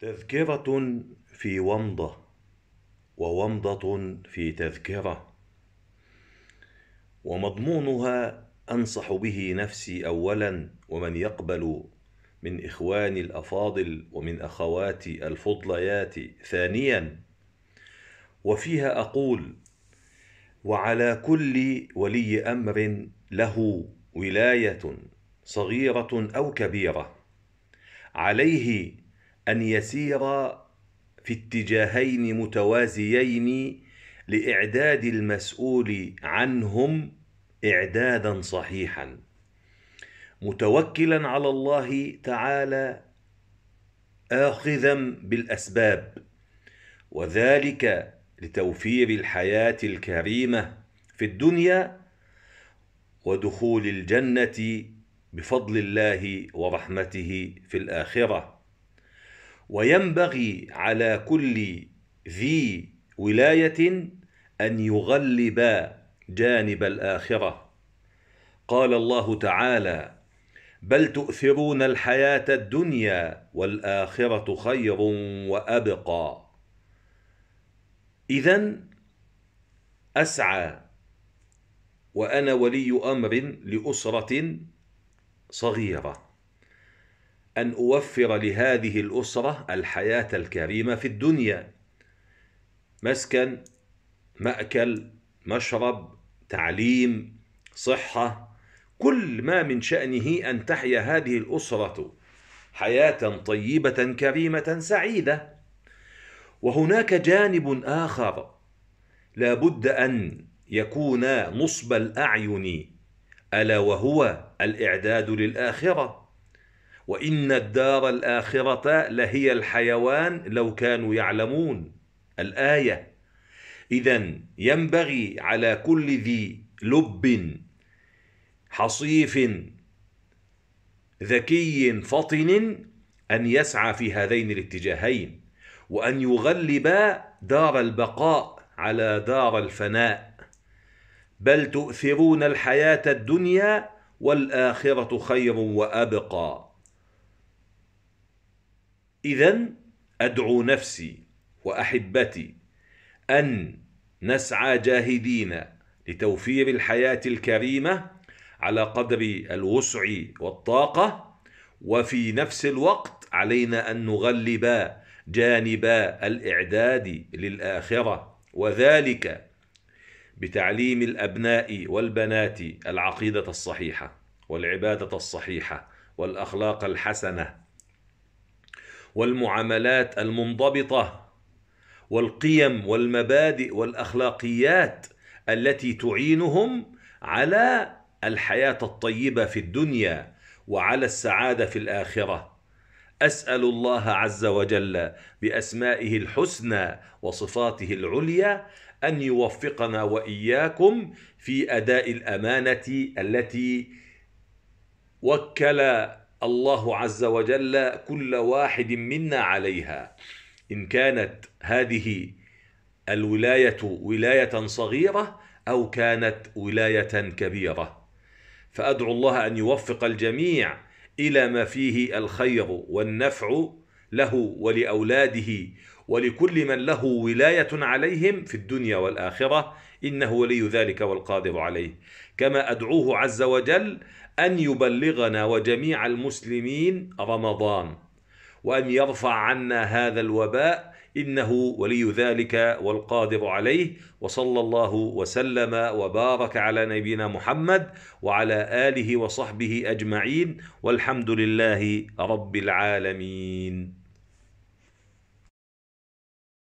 تذكرة في ومضة وومضة في تذكرة ومضمونها أنصح به نفسي أولا ومن يقبل من إخواني الأفاضل ومن أخواتي الفضليات ثانيا وفيها أقول وعلى كل ولي أمر له ولاية صغيرة أو كبيرة عليه ان يسير في اتجاهين متوازيين لاعداد المسؤول عنهم اعدادا صحيحا متوكلا على الله تعالى اخذا بالاسباب وذلك لتوفير الحياه الكريمه في الدنيا ودخول الجنه بفضل الله ورحمته في الاخره وينبغي على كل ذي ولاية أن يغلب جانب الآخرة قال الله تعالى بل تؤثرون الحياة الدنيا والآخرة خير وأبقى إذا أسعى وأنا ولي أمر لأسرة صغيرة أن أوفر لهذه الأسرة الحياة الكريمة في الدنيا مسكن مأكل مشرب تعليم صحة كل ما من شأنه أن تحيا هذه الأسرة حياة طيبة كريمة سعيدة وهناك جانب آخر لا بد أن يكون نصب الأعين ألا وهو الإعداد للآخرة وإن الدار الآخرة لهي الحيوان لو كانوا يعلمون الآية إذا ينبغي على كل ذي لب حصيف ذكي فطن أن يسعى في هذين الاتجاهين وأن يغلب دار البقاء على دار الفناء بل تؤثرون الحياة الدنيا والآخرة خير وأبقى إذا أدعو نفسي وأحبتي أن نسعى جاهدين لتوفير الحياة الكريمة على قدر الوسع والطاقة وفي نفس الوقت علينا أن نغلب جانب الإعداد للآخرة وذلك بتعليم الأبناء والبنات العقيدة الصحيحة والعبادة الصحيحة والأخلاق الحسنة والمعاملات المنضبطه والقيم والمبادئ والاخلاقيات التي تعينهم على الحياه الطيبه في الدنيا وعلى السعاده في الاخره اسال الله عز وجل باسمائه الحسنى وصفاته العليا ان يوفقنا واياكم في اداء الامانه التي وكل الله عز وجل كل واحد منا عليها إن كانت هذه الولاية ولاية صغيرة أو كانت ولاية كبيرة فأدعو الله أن يوفق الجميع إلى ما فيه الخير والنفع له ولاولاده ولكل من له ولايه عليهم في الدنيا والاخره انه ولي ذلك والقادر عليه كما ادعوه عز وجل ان يبلغنا وجميع المسلمين رمضان وأن يرفع عنا هذا الوباء إنه ولي ذلك والقادر عليه وصلى الله وسلم وبارك على نبينا محمد وعلى آله وصحبه أجمعين والحمد لله رب العالمين